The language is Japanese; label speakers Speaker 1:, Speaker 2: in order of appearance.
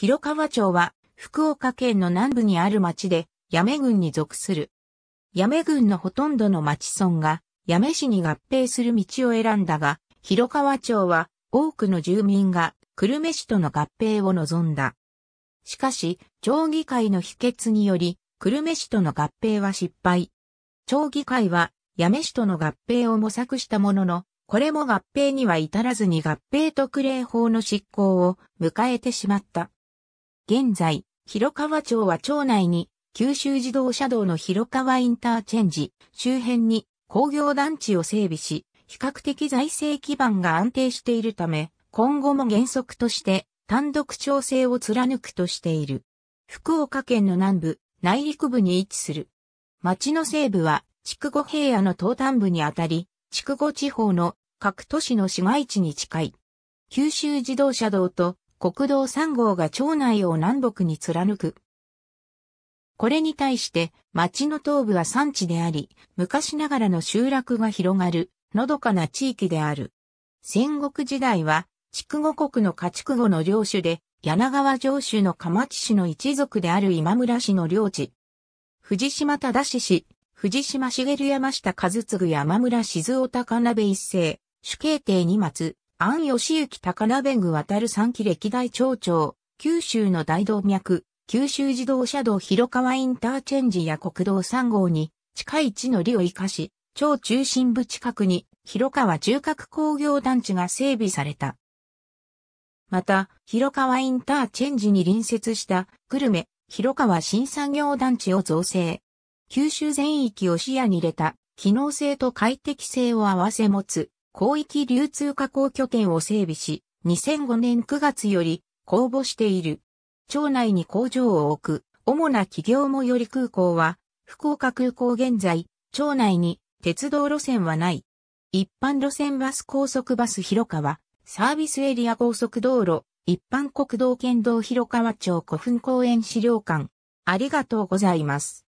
Speaker 1: 広川町は福岡県の南部にある町で、八女郡に属する。八女郡のほとんどの町村が、八女市に合併する道を選んだが、広川町は多くの住民が久留米市との合併を望んだ。しかし、町議会の否決により、久留米市との合併は失敗。町議会は、八女市との合併を模索したものの、これも合併には至らずに合併特例法の執行を迎えてしまった。現在、広川町は町内に九州自動車道の広川インターチェンジ周辺に工業団地を整備し、比較的財政基盤が安定しているため、今後も原則として単独調整を貫くとしている。福岡県の南部、内陸部に位置する。町の西部は、筑後平野の東端部にあたり、筑後地方の各都市の市街地に近い。九州自動車道と国道3号が町内を南北に貫く。これに対して町の東部は山地であり、昔ながらの集落が広がる、のどかな地域である。戦国時代は、筑後国の家畜後の領主で、柳川城主の鎌地氏の一族である今村氏の領地。藤島忠氏、藤島茂山下和次山村静岡高鍋一世、主慶帝二松、安義行高鍋具渡る三期歴代町長、九州の大動脈、九州自動車道広川インターチェンジや国道3号に近い地の利を生かし、町中心部近くに広川中核工業団地が整備された。また、広川インターチェンジに隣接した久留米、広川新産業団地を造成。九州全域を視野に入れた機能性と快適性を合わせ持つ広域流通加工拠点を整備し、2005年9月より公募している。町内に工場を置く、主な企業もより空港は、福岡空港現在、町内に鉄道路線はない。一般路線バス高速バス広川、サービスエリア高速道路、一般国道県道広川町古墳公園資料館。ありがとうございます。